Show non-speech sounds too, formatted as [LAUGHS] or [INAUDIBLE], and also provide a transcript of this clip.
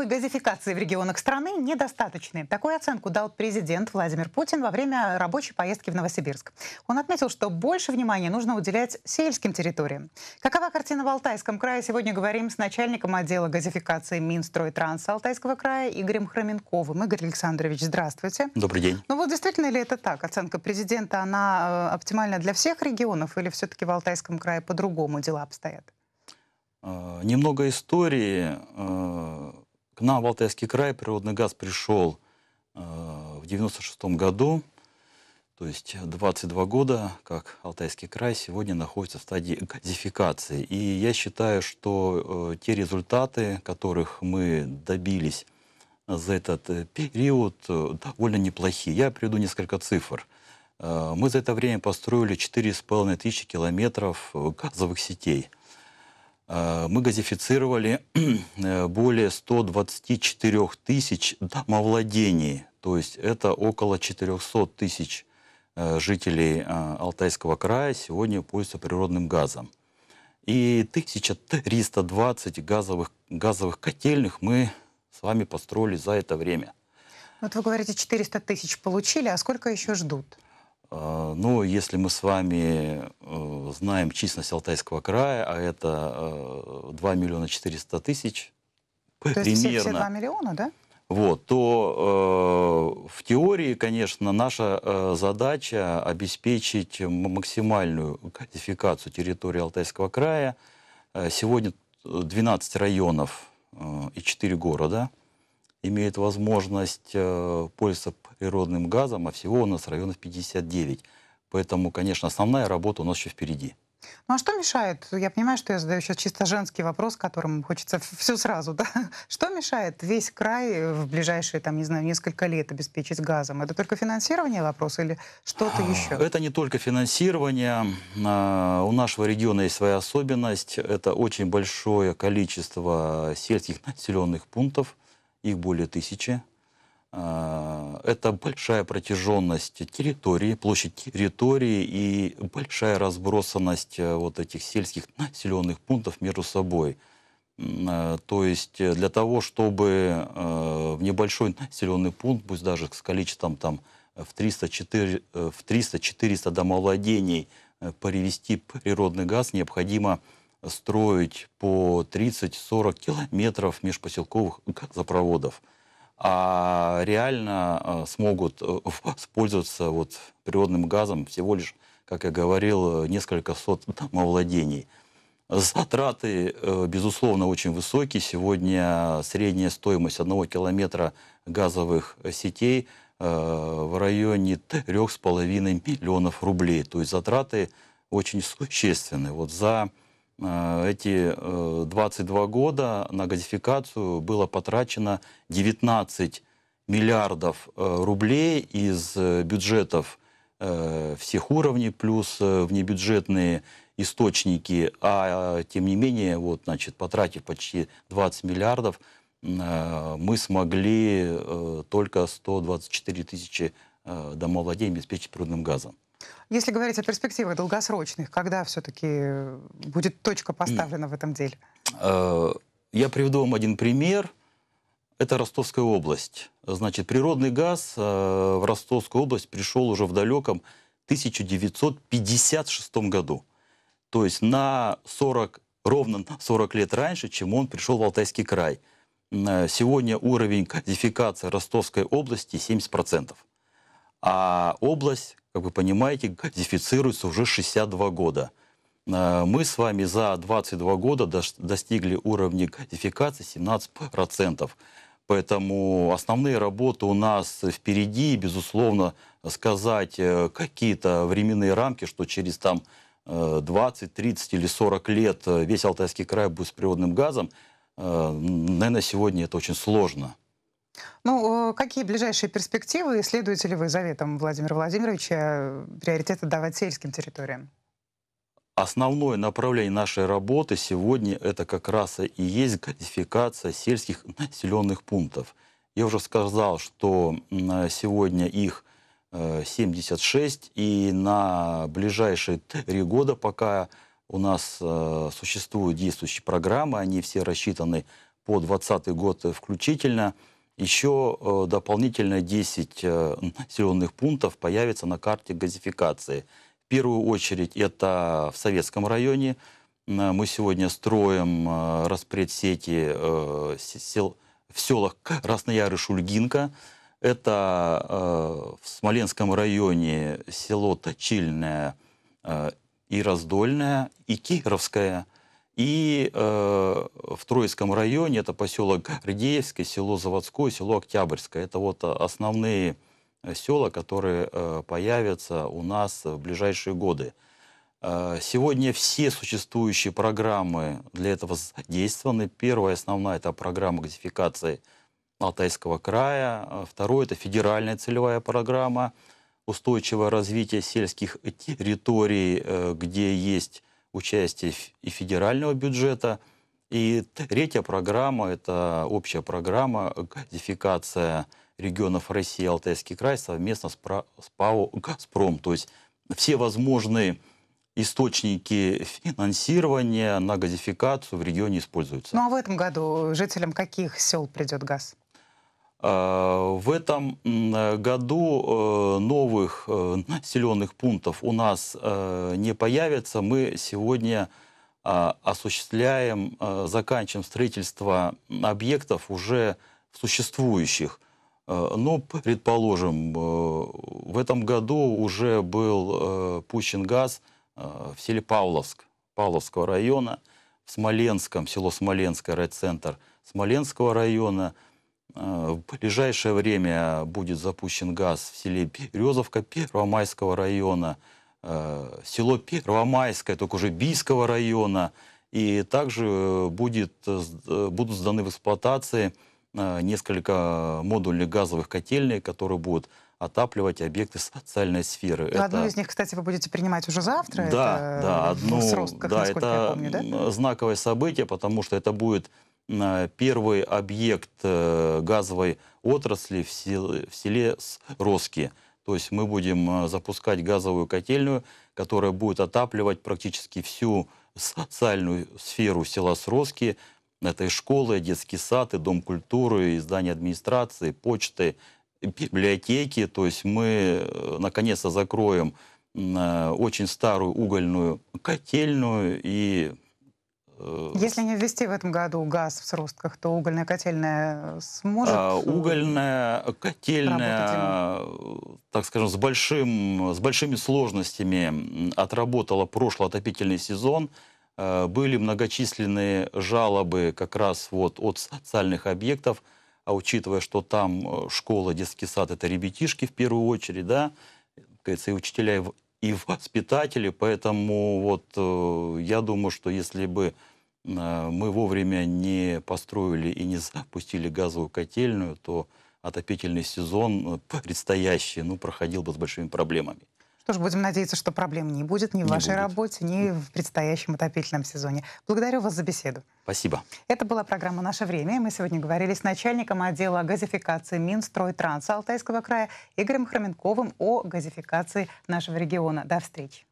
этапы газификации в регионах страны недостаточны. Такую оценку дал президент Владимир Путин во время рабочей поездки в Новосибирск. Он отметил, что больше внимания нужно уделять сельским территориям. Какова картина в Алтайском крае? Сегодня говорим с начальником отдела газификации Минстройтранса Алтайского края Игорем Хроменковым. Игорь Александрович, здравствуйте. Добрый день. Ну вот действительно ли это так? Оценка президента, она э, оптимальна для всех регионов или все-таки в Алтайском крае по-другому дела обстоят? Э, немного истории. Э, к нам в Алтайский край природный газ пришел э, в 1996 году, то есть 22 года, как Алтайский край сегодня находится в стадии газификации. И я считаю, что э, те результаты, которых мы добились за этот э, период, э, довольно неплохие. Я приведу несколько цифр. Э, мы за это время построили 4,5 тысячи километров газовых сетей – Э, мы газифицировали [CLEARS THROAT] э, более 124 тысяч домовладений, то есть это около 400 тысяч э, жителей Алтайского края сегодня пользуются природным газом. И 1320 газовых, газовых котельных мы с вами построили за это время. Вот вы говорите, 400 тысяч получили, а сколько еще ждут? А, но если мы с вами э, знаем численность Алтайского края, а это 2 э, миллиона 400 тысяч, то примерно, есть все, 2 миллиона, да? Вот, то э, в теории, конечно, наша задача обеспечить максимальную классификацию территории Алтайского края. Сегодня 12 районов и 4 города – имеют возможность э, пользоваться природным газом, а всего у нас районов 59. Поэтому, конечно, основная работа у нас еще впереди. Ну а что мешает? Я понимаю, что я задаю сейчас чисто женский вопрос, которому хочется все сразу, да? [LAUGHS] Что мешает весь край э, в ближайшие, там, не знаю, несколько лет обеспечить газом? Это только финансирование вопрос или что-то а, еще? Это не только финансирование. А, у нашего региона есть своя особенность. Это очень большое количество сельских населенных пунктов их более тысячи. А, это большая протяженность территории, площадь территории и большая разбросанность э, вот этих сельских населенных пунктов между собой. Э, то есть э, для того, чтобы в небольшой населенный пункт, пусть даже с количеством там в 300-400 в 300 домовладений перевести природный газ, необходимо строить по 30-40 километров межпоселковых газопроводов, а реально э, смогут э, воспользоваться вот природным газом всего лишь, как я говорил, несколько сот домовладений. Затраты, э, безусловно, очень высокие. Сегодня средняя стоимость одного километра газовых сетей в районе 3,5 миллионов рублей. То есть затраты очень существенны. Вот за Э, эти 22 э, года на газификацию было потрачено 19 миллиардов э, рублей из бюджетов всех уровней, плюс внебюджетные источники, а тем не менее, вот, значит, потратив почти 20 миллиардов, мы смогли только 124 тысячи домовладений обеспечить природным газом. Если говорить о перспективах долгосрочных, когда все-таки э, будет точка поставлена в этом деле? Э, я приведу вам один пример. Это Ростовская область. Значит, природный газ э, в Ростовскую область пришел уже в далеком 1956 году. То есть на 40, ровно 40 лет раньше, чем он пришел в Алтайский край. Сегодня уровень газификации Ростовской области 70%. А область как вы понимаете, газифицируется уже 62 года. Э, мы с вами за 22 года достигли уровня газификации 17%. Поэтому основные работы у нас впереди. безусловно, сказать э, какие-то временные рамки, что через там 20, э, 30 или 40 лет весь Алтайский край будет с природным газом, наверное, сегодня это очень сложно. Ну, э, какие ближайшие перспективы? Следуете ли вы заветам Владимира Владимировича э, приоритеты давать сельским территориям? Основное направление нашей работы сегодня это как раз и есть газификация сельских [LAUGHS] населенных пунктов. Я уже сказал, что э, сегодня их 76, и на ближайшие три года, пока у нас существуют действующие программы, они все рассчитаны по 2020 год включительно – еще э, дополнительно 10 э, населенных пунктов появится на карте газификации. В первую очередь это в Советском районе. Мы сегодня строим э, распредсети сел, в селах Раснояры, Шульгинка. Это в Смоленском районе село Точильное и Раздольное, и Кировское. И э, в Троицком районе это поселок Рдеевский, село Заводское, село Октябрьское. Это вот э, основные э, села, которые э, появятся у нас в ближайшие годы. Э, сегодня все существующие программы для этого задействованы. Первая основная – это программа газификации Алтайского края. Э, второе – это федеральная целевая программа устойчивое развитие сельских территорий, где есть участие и федерального бюджета. И третья программа – это общая программа э, «Газификация регионов России и Алтайский край» совместно с, ПАО «Газпром». То есть все возможные источники финансирования на газификацию в регионе используются. Ну а в этом году жителям каких сел придет газ? Э, в этом э, году э, новых населенных пунктов у нас не появится. Мы сегодня а, осуществляем, заканчиваем строительство объектов уже существующих. Но, ну, предположим, в этом году уже был пущен газ в селе Павловск, Павловского района, в Смоленском, село Смоленское, райцентр Смоленского района – а, в ближайшее время будет запущен газ в селе Березовка Первомайского района, а, село Первомайское, только уже Бийского района. И также э, будет, э, э, будут сданы в эксплуатации а, несколько модульных газовых котельных, которые будут отапливать объекты социальной сферы. Ну, это... Одну из них, кстати, вы будете принимать уже завтра. Да, это... да, одну, сростках, да, это помню, да? знаковое событие, потому что это будет первый объект э, газовой отрасли в селе, в То есть мы будем э, запускать газовую котельную, которая будет отапливать практически всю социальную сферу села Сроски. Это и школы, и детский сад, и дом культуры, и здание администрации, почты, библиотеки. То есть мы э, наконец-то закроем очень старую угольную котельную и Э, Если не ввести в этом году газ в сростках, то угольная котельная э, сможет... А, э, угольная котельная, так скажем, с, большим, с большими сложностями отработала прошлый отопительный сезон. Были многочисленные жалобы как раз вот от социальных объектов, а учитывая, что там школа, детский сад – это ребятишки в первую очередь, да, и учителя, и воспитатели. Поэтому вот э, я думаю, что если бы э, мы вовремя не построили и не запустили газовую котельную, то отопительный сезон э, предстоящий ну, проходил бы с большими проблемами. Что ж, будем надеяться, что проблем не будет ни в не вашей будет. работе, ни в предстоящем отопительном сезоне. Благодарю вас за беседу. Спасибо. Это была программа «Наше время». Мы сегодня говорили с начальником отдела газификации Минстройтранса Алтайского края Игорем Хроменковым о газификации нашего региона. До встречи.